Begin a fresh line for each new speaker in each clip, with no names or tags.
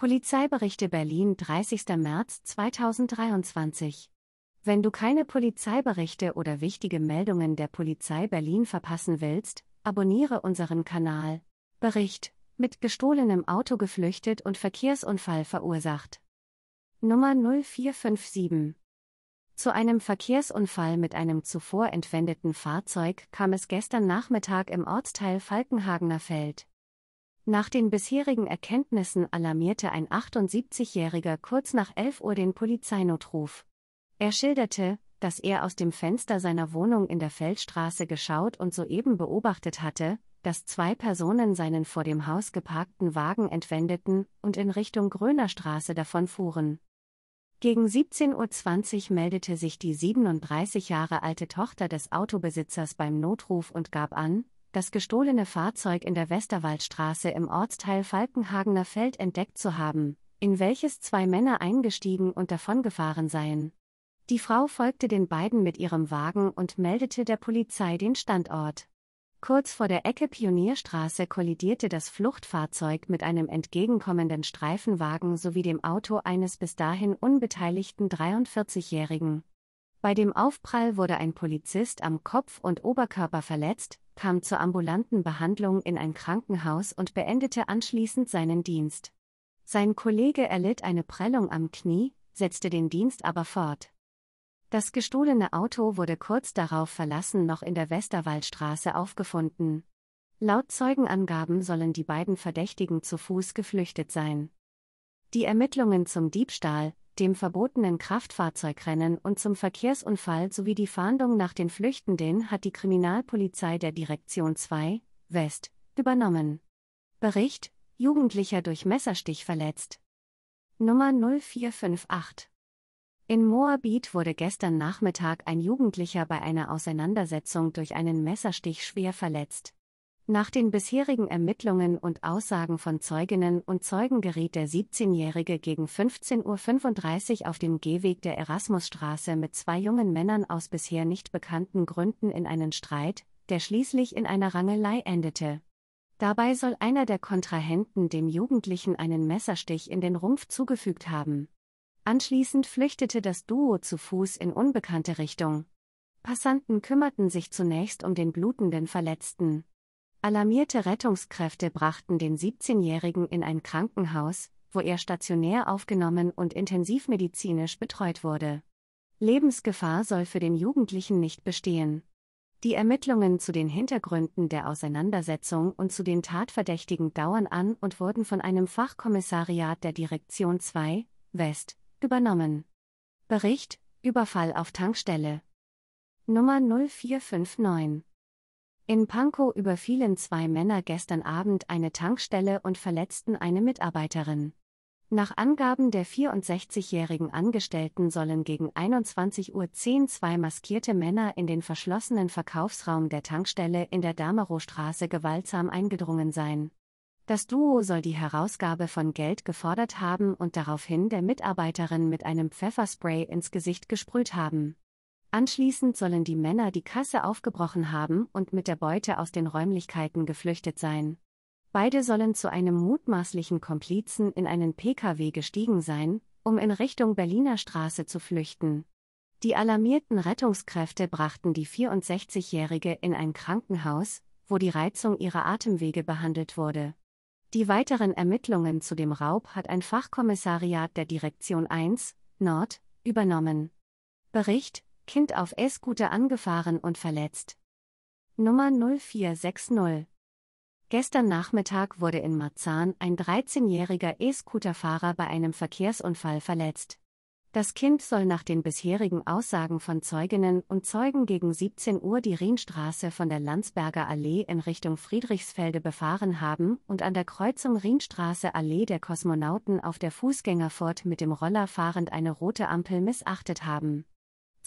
Polizeiberichte Berlin 30. März 2023 Wenn du keine Polizeiberichte oder wichtige Meldungen der Polizei Berlin verpassen willst, abonniere unseren Kanal. Bericht mit gestohlenem Auto geflüchtet und Verkehrsunfall verursacht. Nummer 0457 zu einem Verkehrsunfall mit einem zuvor entwendeten Fahrzeug kam es gestern Nachmittag im Ortsteil Falkenhagener Feld. Nach den bisherigen Erkenntnissen alarmierte ein 78-Jähriger kurz nach 11 Uhr den Polizeinotruf. Er schilderte, dass er aus dem Fenster seiner Wohnung in der Feldstraße geschaut und soeben beobachtet hatte, dass zwei Personen seinen vor dem Haus geparkten Wagen entwendeten und in Richtung Gröner Straße davonfuhren. Gegen 17.20 Uhr meldete sich die 37 Jahre alte Tochter des Autobesitzers beim Notruf und gab an, das gestohlene Fahrzeug in der Westerwaldstraße im Ortsteil Falkenhagener Feld entdeckt zu haben, in welches zwei Männer eingestiegen und davongefahren seien. Die Frau folgte den beiden mit ihrem Wagen und meldete der Polizei den Standort. Kurz vor der Ecke Pionierstraße kollidierte das Fluchtfahrzeug mit einem entgegenkommenden Streifenwagen sowie dem Auto eines bis dahin unbeteiligten 43-Jährigen. Bei dem Aufprall wurde ein Polizist am Kopf und Oberkörper verletzt, kam zur ambulanten Behandlung in ein Krankenhaus und beendete anschließend seinen Dienst. Sein Kollege erlitt eine Prellung am Knie, setzte den Dienst aber fort. Das gestohlene Auto wurde kurz darauf verlassen noch in der Westerwaldstraße aufgefunden. Laut Zeugenangaben sollen die beiden Verdächtigen zu Fuß geflüchtet sein. Die Ermittlungen zum Diebstahl, dem verbotenen Kraftfahrzeugrennen und zum Verkehrsunfall sowie die Fahndung nach den Flüchtenden hat die Kriminalpolizei der Direktion 2 West übernommen. Bericht Jugendlicher durch Messerstich verletzt. Nummer 0458 in Moabit wurde gestern Nachmittag ein Jugendlicher bei einer Auseinandersetzung durch einen Messerstich schwer verletzt. Nach den bisherigen Ermittlungen und Aussagen von Zeuginnen und Zeugen geriet der 17-Jährige gegen 15.35 Uhr auf dem Gehweg der Erasmusstraße mit zwei jungen Männern aus bisher nicht bekannten Gründen in einen Streit, der schließlich in einer Rangelei endete. Dabei soll einer der Kontrahenten dem Jugendlichen einen Messerstich in den Rumpf zugefügt haben. Anschließend flüchtete das Duo zu Fuß in unbekannte Richtung. Passanten kümmerten sich zunächst um den blutenden Verletzten. Alarmierte Rettungskräfte brachten den 17-Jährigen in ein Krankenhaus, wo er stationär aufgenommen und intensivmedizinisch betreut wurde. Lebensgefahr soll für den Jugendlichen nicht bestehen. Die Ermittlungen zu den Hintergründen der Auseinandersetzung und zu den Tatverdächtigen dauern an und wurden von einem Fachkommissariat der Direktion 2 West übernommen. Bericht Überfall auf Tankstelle Nummer 0459 in Pankow überfielen zwei Männer gestern Abend eine Tankstelle und verletzten eine Mitarbeiterin. Nach Angaben der 64-jährigen Angestellten sollen gegen 21.10 Uhr zwei maskierte Männer in den verschlossenen Verkaufsraum der Tankstelle in der Damerowstraße gewaltsam eingedrungen sein. Das Duo soll die Herausgabe von Geld gefordert haben und daraufhin der Mitarbeiterin mit einem Pfefferspray ins Gesicht gesprüht haben. Anschließend sollen die Männer die Kasse aufgebrochen haben und mit der Beute aus den Räumlichkeiten geflüchtet sein. Beide sollen zu einem mutmaßlichen Komplizen in einen Pkw gestiegen sein, um in Richtung Berliner Straße zu flüchten. Die alarmierten Rettungskräfte brachten die 64-Jährige in ein Krankenhaus, wo die Reizung ihrer Atemwege behandelt wurde. Die weiteren Ermittlungen zu dem Raub hat ein Fachkommissariat der Direktion 1 Nord übernommen. Bericht Kind auf E-Scooter angefahren und verletzt. Nummer 0460 Gestern Nachmittag wurde in Marzahn ein 13-jähriger E-Scooterfahrer bei einem Verkehrsunfall verletzt. Das Kind soll nach den bisherigen Aussagen von Zeuginnen und Zeugen gegen 17 Uhr die Rienstraße von der Landsberger Allee in Richtung Friedrichsfelde befahren haben und an der Kreuzung Rienstraße Allee der Kosmonauten auf der Fußgängerfurt mit dem Roller fahrend eine rote Ampel missachtet haben.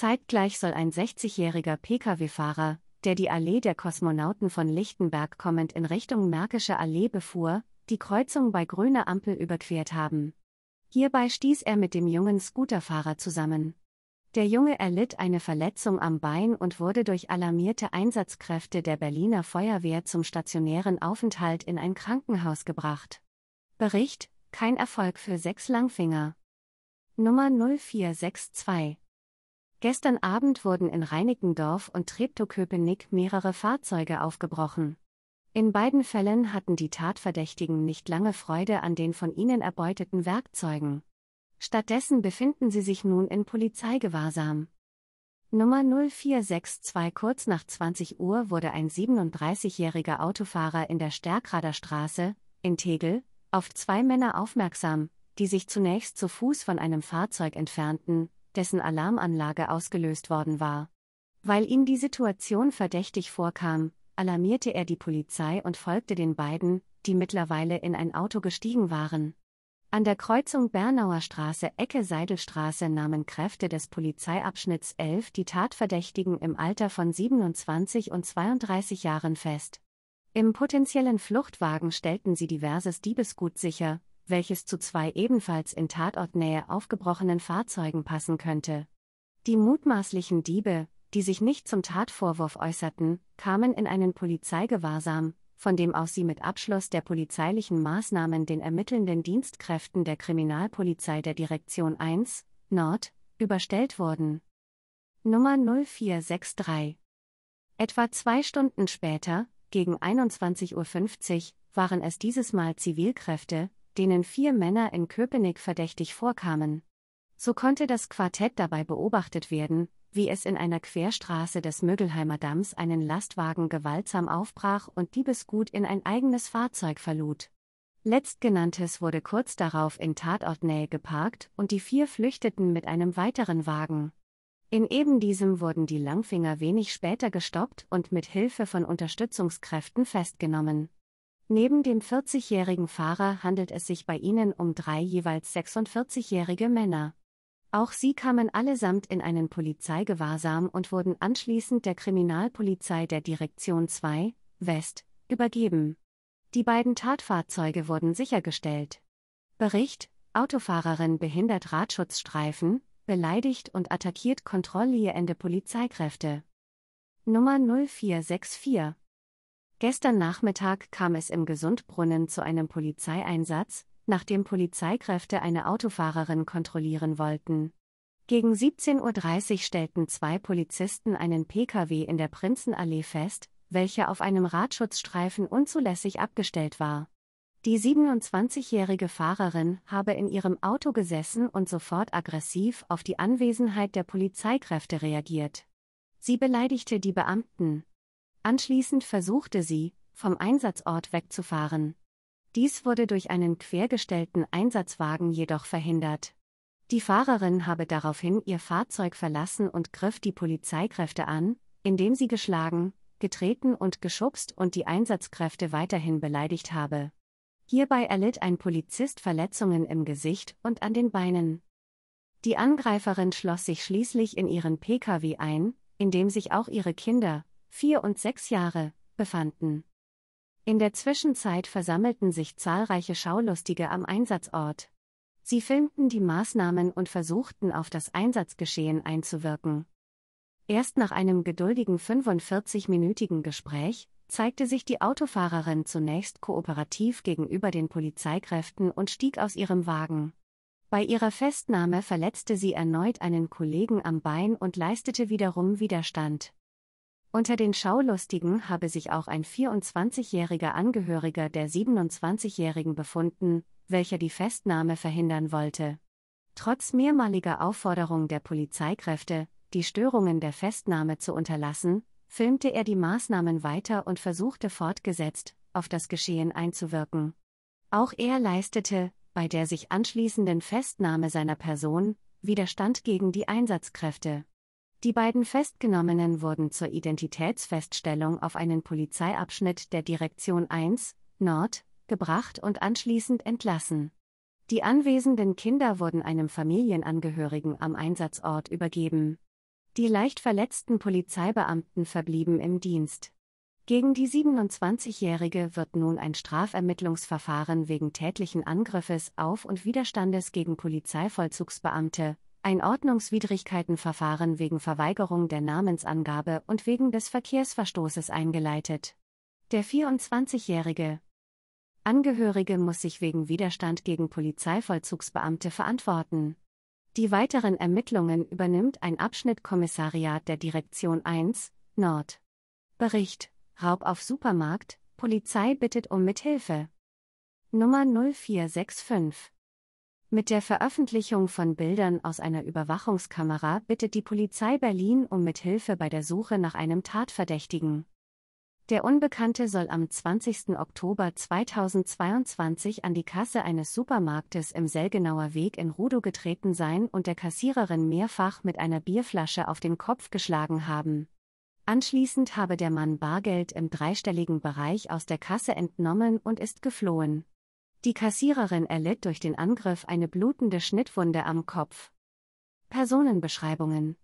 Zeitgleich soll ein 60-jähriger Pkw-Fahrer, der die Allee der Kosmonauten von Lichtenberg kommend in Richtung Märkische Allee befuhr, die Kreuzung bei grüner Ampel überquert haben. Hierbei stieß er mit dem jungen Scooterfahrer zusammen. Der Junge erlitt eine Verletzung am Bein und wurde durch alarmierte Einsatzkräfte der Berliner Feuerwehr zum stationären Aufenthalt in ein Krankenhaus gebracht. Bericht: Kein Erfolg für sechs Langfinger. Nummer 0462 Gestern Abend wurden in Reinickendorf und Treptow-Köpenick mehrere Fahrzeuge aufgebrochen. In beiden Fällen hatten die Tatverdächtigen nicht lange Freude an den von ihnen erbeuteten Werkzeugen. Stattdessen befinden sie sich nun in Polizeigewahrsam. Nummer 0462 Kurz nach 20 Uhr wurde ein 37-jähriger Autofahrer in der Stärkrader Straße, in Tegel, auf zwei Männer aufmerksam, die sich zunächst zu Fuß von einem Fahrzeug entfernten, dessen Alarmanlage ausgelöst worden war. Weil ihm die Situation verdächtig vorkam, alarmierte er die Polizei und folgte den beiden, die mittlerweile in ein Auto gestiegen waren. An der Kreuzung Bernauer Straße Ecke Seidelstraße nahmen Kräfte des Polizeiabschnitts 11 die Tatverdächtigen im Alter von 27 und 32 Jahren fest. Im potenziellen Fluchtwagen stellten sie diverses Diebesgut sicher, welches zu zwei ebenfalls in Tatortnähe aufgebrochenen Fahrzeugen passen könnte. Die mutmaßlichen Diebe, die sich nicht zum Tatvorwurf äußerten, kamen in einen Polizeigewahrsam, von dem aus sie mit Abschluss der polizeilichen Maßnahmen den ermittelnden Dienstkräften der Kriminalpolizei der Direktion 1 Nord überstellt wurden. Nummer 0463 Etwa zwei Stunden später, gegen 21.50 Uhr, waren es dieses Mal Zivilkräfte, denen vier Männer in Köpenick verdächtig vorkamen. So konnte das Quartett dabei beobachtet werden, wie es in einer Querstraße des Mögelheimer Damms einen Lastwagen gewaltsam aufbrach und Diebesgut in ein eigenes Fahrzeug verlud. Letztgenanntes wurde kurz darauf in Tatortnähe geparkt und die vier flüchteten mit einem weiteren Wagen. In eben diesem wurden die Langfinger wenig später gestoppt und mit Hilfe von Unterstützungskräften festgenommen. Neben dem 40-jährigen Fahrer handelt es sich bei ihnen um drei jeweils 46-jährige Männer. Auch sie kamen allesamt in einen Polizeigewahrsam und wurden anschließend der Kriminalpolizei der Direktion 2, West, übergeben. Die beiden Tatfahrzeuge wurden sichergestellt. Bericht: Autofahrerin behindert Radschutzstreifen, beleidigt und attackiert kontrollierende Polizeikräfte. Nummer 0464 Gestern Nachmittag kam es im Gesundbrunnen zu einem Polizeieinsatz, nachdem Polizeikräfte eine Autofahrerin kontrollieren wollten. Gegen 17.30 Uhr stellten zwei Polizisten einen Pkw in der Prinzenallee fest, welcher auf einem Radschutzstreifen unzulässig abgestellt war. Die 27-jährige Fahrerin habe in ihrem Auto gesessen und sofort aggressiv auf die Anwesenheit der Polizeikräfte reagiert. Sie beleidigte die Beamten. Anschließend versuchte sie, vom Einsatzort wegzufahren. Dies wurde durch einen quergestellten Einsatzwagen jedoch verhindert. Die Fahrerin habe daraufhin ihr Fahrzeug verlassen und griff die Polizeikräfte an, indem sie geschlagen, getreten und geschubst und die Einsatzkräfte weiterhin beleidigt habe. Hierbei erlitt ein Polizist Verletzungen im Gesicht und an den Beinen. Die Angreiferin schloss sich schließlich in ihren Pkw ein, in dem sich auch ihre Kinder, vier und sechs Jahre, befanden. In der Zwischenzeit versammelten sich zahlreiche Schaulustige am Einsatzort. Sie filmten die Maßnahmen und versuchten auf das Einsatzgeschehen einzuwirken. Erst nach einem geduldigen 45-minütigen Gespräch zeigte sich die Autofahrerin zunächst kooperativ gegenüber den Polizeikräften und stieg aus ihrem Wagen. Bei ihrer Festnahme verletzte sie erneut einen Kollegen am Bein und leistete wiederum Widerstand. Unter den Schaulustigen habe sich auch ein 24-jähriger Angehöriger der 27-jährigen befunden, welcher die Festnahme verhindern wollte. Trotz mehrmaliger Aufforderung der Polizeikräfte, die Störungen der Festnahme zu unterlassen, filmte er die Maßnahmen weiter und versuchte fortgesetzt, auf das Geschehen einzuwirken. Auch er leistete, bei der sich anschließenden Festnahme seiner Person, Widerstand gegen die Einsatzkräfte. Die beiden Festgenommenen wurden zur Identitätsfeststellung auf einen Polizeiabschnitt der Direktion 1 Nord gebracht und anschließend entlassen. Die anwesenden Kinder wurden einem Familienangehörigen am Einsatzort übergeben. Die leicht verletzten Polizeibeamten verblieben im Dienst. Gegen die 27-Jährige wird nun ein Strafermittlungsverfahren wegen tätlichen Angriffes auf und Widerstandes gegen Polizeivollzugsbeamte ein Ordnungswidrigkeitenverfahren wegen Verweigerung der Namensangabe und wegen des Verkehrsverstoßes eingeleitet. Der 24-jährige Angehörige muss sich wegen Widerstand gegen Polizeivollzugsbeamte verantworten. Die weiteren Ermittlungen übernimmt ein Abschnittkommissariat der Direktion 1, Nord. Bericht: Raub auf Supermarkt, Polizei bittet um Mithilfe. Nummer 0465 mit der Veröffentlichung von Bildern aus einer Überwachungskamera bittet die Polizei Berlin um Mithilfe bei der Suche nach einem Tatverdächtigen. Der Unbekannte soll am 20. Oktober 2022 an die Kasse eines Supermarktes im Selgenauer Weg in Rudow getreten sein und der Kassiererin mehrfach mit einer Bierflasche auf den Kopf geschlagen haben. Anschließend habe der Mann Bargeld im dreistelligen Bereich aus der Kasse entnommen und ist geflohen. Die Kassiererin erlitt durch den Angriff eine blutende Schnittwunde am Kopf. Personenbeschreibungen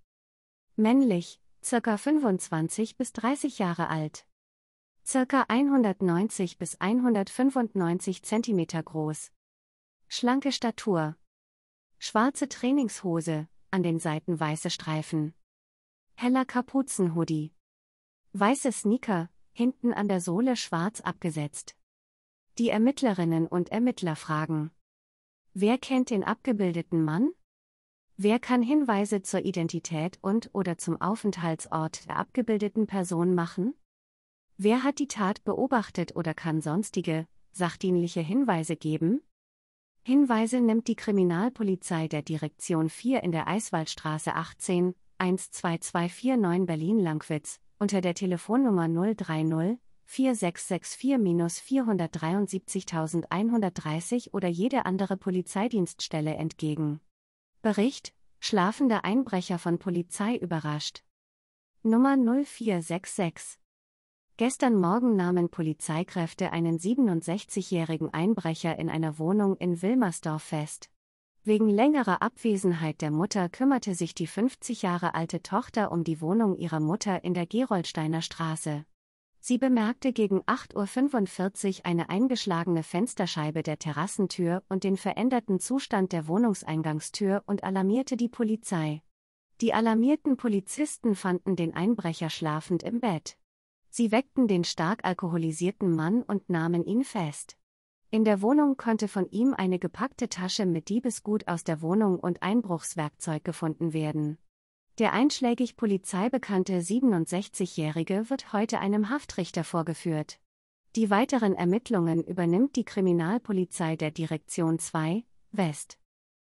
Männlich, ca. 25 bis 30 Jahre alt. Ca. 190 bis 195 cm groß. Schlanke Statur. Schwarze Trainingshose, an den Seiten weiße Streifen. Heller Kapuzenhoodie. Weiße Sneaker, hinten an der Sohle schwarz abgesetzt die Ermittlerinnen und Ermittler fragen. Wer kennt den abgebildeten Mann? Wer kann Hinweise zur Identität und oder zum Aufenthaltsort der abgebildeten Person machen? Wer hat die Tat beobachtet oder kann sonstige, sachdienliche Hinweise geben? Hinweise nimmt die Kriminalpolizei der Direktion 4 in der Eiswaldstraße 18 12249 Berlin-Lankwitz unter der Telefonnummer 030 4664-473130 oder jede andere Polizeidienststelle entgegen. Bericht: Schlafende Einbrecher von Polizei überrascht. Nummer 0466 Gestern Morgen nahmen Polizeikräfte einen 67-jährigen Einbrecher in einer Wohnung in Wilmersdorf fest. Wegen längerer Abwesenheit der Mutter kümmerte sich die 50 Jahre alte Tochter um die Wohnung ihrer Mutter in der Gerolsteiner Straße. Sie bemerkte gegen 8.45 Uhr eine eingeschlagene Fensterscheibe der Terrassentür und den veränderten Zustand der Wohnungseingangstür und alarmierte die Polizei. Die alarmierten Polizisten fanden den Einbrecher schlafend im Bett. Sie weckten den stark alkoholisierten Mann und nahmen ihn fest. In der Wohnung konnte von ihm eine gepackte Tasche mit Diebesgut aus der Wohnung und Einbruchswerkzeug gefunden werden. Der einschlägig polizeibekannte 67-Jährige wird heute einem Haftrichter vorgeführt. Die weiteren Ermittlungen übernimmt die Kriminalpolizei der Direktion 2 West.